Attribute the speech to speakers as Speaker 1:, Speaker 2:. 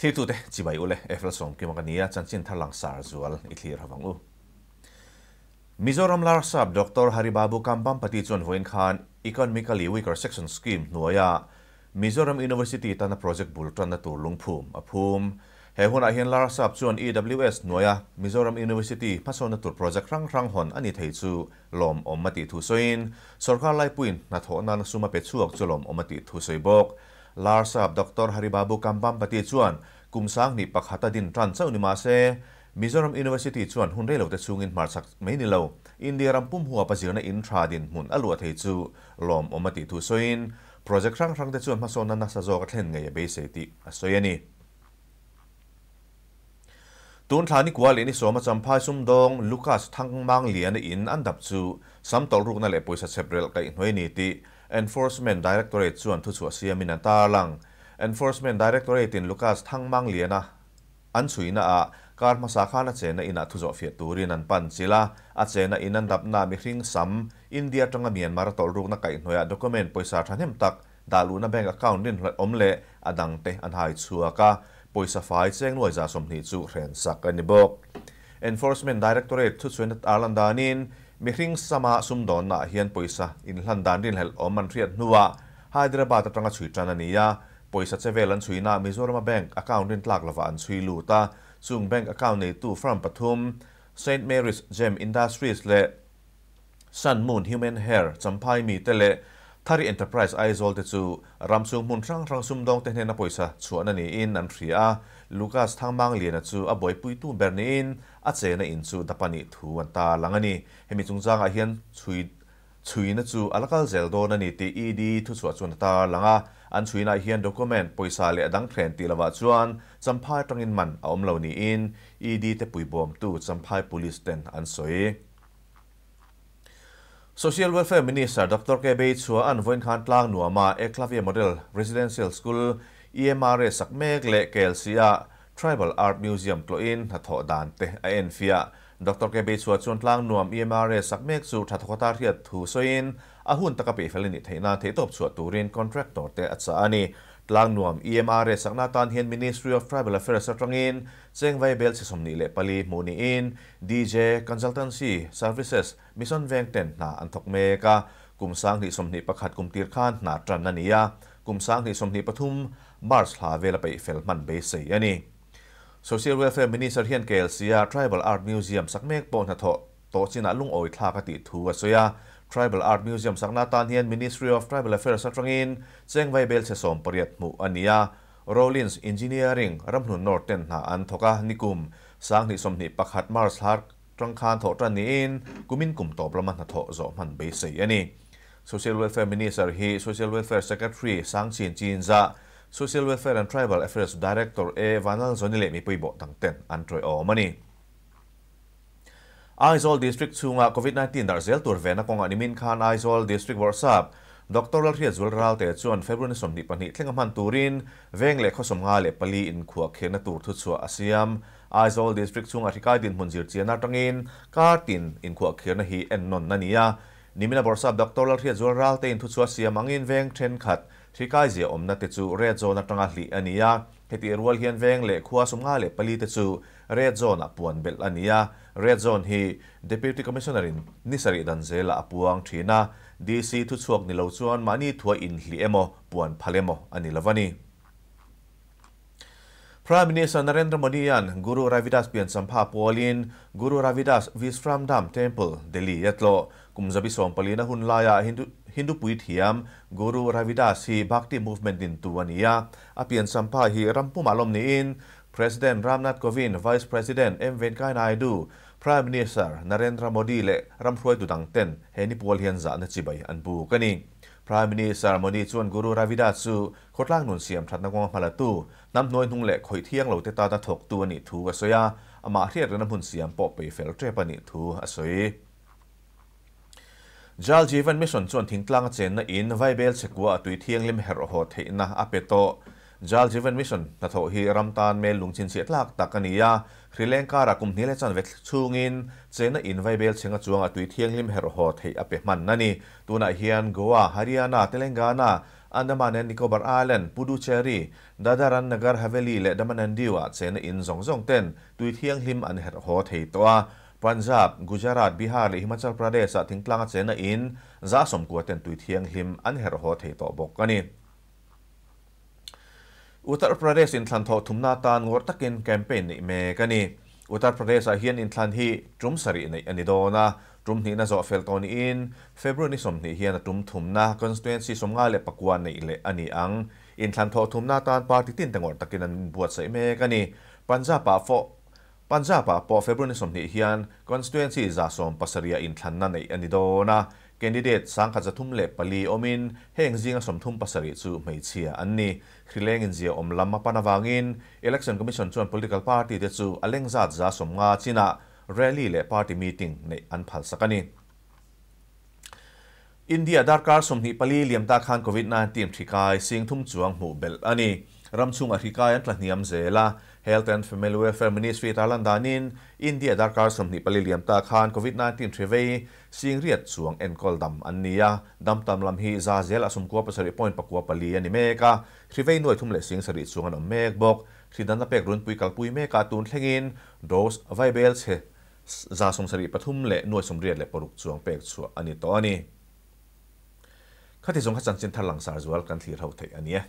Speaker 1: ที่ตัวเดจีบไปอุเลเอฟลสมกิมังนี้จันจินทัลังสารจวลอิทธิรังอูมิโซรัมลาร์สับดรฮาริบาบุคัมบัมปฏิจวนหวนคานอีกอนมิคาลีวิกร์เซ็กชันสกีมหน่วยามิโซรัมอินเวอร์ซิตี้ตันโปรเจกต์บุลตันตัวลุงพูมอภูมิเฮฮุนอาเฮนลาร์สับจวน EWS หน่วยามิโซรัมอินเวอร์ซิตี้พัฒนาตัวโปรเจกต์ครั้งครั้งหอนอันนี้เทยูลมอมมติทุสอินสุรการไลปุ่นนัทโหนันสุมาเป็ดชวกจุลมอมมติทุสอิบกลาร์ซับดรฮาริบาบุกัมบัมปฏิชวนกุมสังนิปักหัตดินทรันเซอุนิมาเซมิซอรัมอินเวอร์ซิตี้ชวนหุ่นเดเหล่าแตสุูงินมาร์สักไม่นิโลวอินเดียรัมปุ่มหัวปะเจียในอินทราดินหุ่นอลัวเทจูลอมอมติทูโซอินโปรเจกต์ครั้งครั้งเตจชวนมาโซนันนัซาโจกเทนไงเบสเซติอสซยานีตุนทานิกวาเลนิสอมาจมพายซุมดงลูคัสทังมังเลียนอินอันดับจูซัมตอลรุกนั่นแหละปุยสัตเซเบรลกับอินเวนิติ Enforcement Directorate chuan thu chu siamin an tar lang Enforcement Directorate in Lucas thangmang liana an chuina a kar masa khana chena ina thu thuzo fia turin an pan chila a chena in an dapna mi hring sam India tanga Myanmar tol ruk na kai hnoya document poisa thanem tak daluna bank account rin hlai omle adangte an hai chuaka poisa fai cheng noi za somni chu hren sak ani bok enforcement directorate thu chuan arlandanin มิริงสมาสุมดอนน่ะเฮียนปุยซะอินลันดานดินเฮลออมันเรียดนัวไฮเดรบาตตั้งกระชุยจานานียาปุยซะเซเวลันชุยนามิโซรมาแบงก์อาการดินตลากลวานชุยลูตาซุงแบงก์อาการในตู้ฟรัมปทุมเซนต์เมริสเจมอินดัสทรีสเลซันมูนฮิวแมนเฮร์จำพายมีเตเลทารีเอ็นเตอร์ไพรส์ไอซอลเตจูรมซูงมุนรัางรังซูมดองเทนเนนปอยซาชัวนันี่อินอันทรีอาลูกัสทางมังเลียนจูอับอยปุยตูเบอร์นีนอัาเซนอินจูดับปานิทูวันตาลังนี่เฮมิจุงจางอาเฮียนชุยชุยนจูอลักลเซลโดนันนี่ตีอีดีทุสวาชวนตาลังอาอันชุยนอาเฮียนด็อกเมนต์ปอยซาเลดังเทรนตีลาวาชวนจำพายตรงอินมันอาอมเลวนี่อินอีดีเตปุยบอมตู้จำพายพุลิสเตนอันสวย Social Welfare Minister Dr. K. b e i t s u a an voin khan tlang nuama e Clavia Model Residential School EMRA sakmek le KLCA Tribal Art Museum tloin hatho dan te a en fia Dr. K. b e i t s u a chon tlang nuam EMRA sakmek chu thathokata riat thu soin a hun takapi felini theina theitop chu turin contractor te acha ani ลางนวม EMR สักนาตอนเฮียน Ministry of Tribal Affairs ตรงเินเซงไวเบลซิสมนิเลปลีมูนีอิน DJ Consultancy Services มิชันแวงเต็นนาอันทกเมกากุมสังทิสมนิประคัดกุมตีร์ขานนาตรันนันียกุมสังทิสมนิปทุมบาร์สลาเวลไปเฟลมันเบสีอันี้ Social Welfare Minister เฮียนเกลเซีย Tribal Art Museum สักเมกโปนทะโตโตชินะลุงโอยทลาปติทูวสุยา Tribal Art Museum สักนาตานเฮียน Ministry of Tribal Affairs สักตรงอินเซิงไวเบลเซสอมปริยตมูอันเนี้ Rollins Engineering รำหนุนนอร์เทนหาอันทกานิกุมสังนิสมนิปักหัดมาร์สฮาร์กตรังคานโถตรนีอินกุมินกุมตอบประมันทโถจอมันเบสเซียนี Social Welfare Minister ฮี Social Welfare Secretary สั้างชินจินจา Social Welfare and Tribal Affairs Director เอวานัลโซนิเลมีปุยโบตั้งเต็นอันตรอยออมานีไอโซลดิสทริกซูงาโควิด -19 ดาร์เซลตัวเวนักกงอนิมินคานไอโซลดิสทริกวอร์ซับดรลเทียสุรราวเตจวนเฟบรุนสมดิปนิเคลงมันตูรินเวงเล็กขสมงาเลปลีอินขวักเคนตูรทุชัวอาเซียมไอโซลดิสทริกซูงาธิการดินมุนจิรเจียนาตังอินกาตินอินขวเคนฮีเอ็นนนนันยานิมินาบอร์ซับดรลเทียสุรราวเทตินทุชัวเซียมังอินเวงเทนขัดทิกายเจียอมนาเตจูเรดโจนาตังอัลีอันียา heti rual hian veng le khua sumnga le pali te chu red zone apuan bel ania red zone hi deputy commissioner in nisari danzela apuang thina dc thu chuak ni chuan mani thua in hli emo puan phalemo ani Prime Minister Narendra Modi yan Guru Ravidas pian sampha polin Guru Ravidas Visram Dham Temple Delhi yatlo kumzabi som palina hun laya Hindu Hindu pui thiam Guru Ravidas hi bhakti movement din tuania apian sampha hi rampu malom ni in President Ramnath Kovind Vice President M Venkaya Naidu Prime Minister Narendra Modi le ramphoi tu dang ten heni pol hian za na chibai an bu kani พระมินีสารมนีชวนกูรูราวิดาสูโคตรล่างหนุนเสียมทัดนักวงมาลาตูน้ำน้อยนุ่งเหล็กคอยเที่ยงเหล่าเตตาตะถกตัวนิทูกัสยาอามาเทียดนำหุ่นเสียมปอบไปเฟลเทปนิทูอัสยจัลจีวันมิชนชวนทิ้งกลางเจนนะอินไวเบลเชกัวตุยเที่ยงลิมเฮโรโฮเทนะอาเปโตจาลจีเวนมิชชันนัทโอฮีรัมตานเมลุงชินเสียลักตักนียาริเลงการากุมนี้เลจันเวทชูงินเจนอินไวเบลเชงจวงอตุยเทียงลิมเฮโรฮอทอเปมันนันีตัวนาเฮียนกัวฮาริยานาเตเลงกานาอันดามันนิโคบาร์อาเลนปูดูเชรีดาดารันนกรฮเวลีและดัมันนันดิวาเจนอินซงซงเตนตุยเทียงลิมอันเฮโรฮอทตัวปัญจาบกุจารัตบิฮาร์หิมาชลประเดศถิงกลางเจนอินซาสมกัวเตนตุยเทียงลิมอันเฮโรฮอทตัวบอกกันนี่อุตรประเทศอินทันทอทุมนาตานวดตักินแคมเปญในเมกันีอุตรประเทศอาเฮียนอินทันที่จุมสรีในอันดีโดนะจุมนี่นะจอเฟลตอนอินเฟบรุนิสมนี่เฮียนจุมทุมนาคอนสเตนซีสมงาเลปกวนในเลอันนี้อังอินทันทอทุมนาตานปาร์ติตินแต่วดตักินันบวชใส่เมกันีปัญจาปาฟอปัญจาปาพอเฟบรุนิสมนี่เฮียนคอนสเตนซีจะสมปัสเรียอินทันนั่นในอันดีโดนะค a n d i d a t สังกัดจะทุ่มเล็บปลีอมินเฮงจิงสมทุ่มปัสริจูไม่เชียอันนี้คริเลงินเจีอมลำมาปนวางิน election commission ชวน political party เดจูอเล่งจัดจาสมงาชินะ rally และ party meeting ในอันพัลสักนี้อินเดียดาร์การสมนิปลีเลียมตาคันโควิด -19 ทีมทิกายสิงทุ่มจวงหมู่เบลอันนี้รัมซุงอธิกายันตลนิยมเซล่าเฮลท์แอนด์ฟมิเมลเวฟเฟอร์มินิสฟีตาลันดานินอินเดียดาร์คาร์สมนิปลิเลียมตาคานโควิด -19 ทรีเวย์สิงเรียดสวงเอ็นคอลดัมอันนียดัมตัมลัมฮีซาเซลาสมกัวปสริพอยน์ปกัวปลีอันอเมริกาทรีเวย์นวยทุ่มเลสิงสริสวงอันอเมริกบอกทีดันตะเป็กรุ่นปุยกัลปุยเมกาตูนเทงินโดสไวเบลส์ซาสมสริปทุ่มเลนวยสมเรียดเลปรุกสวงเป็กสวงอันนี้ตัวนี้ข้าที่สงฆ์ขจันจินทหลังสารจวลกันที่เราเทอันนี้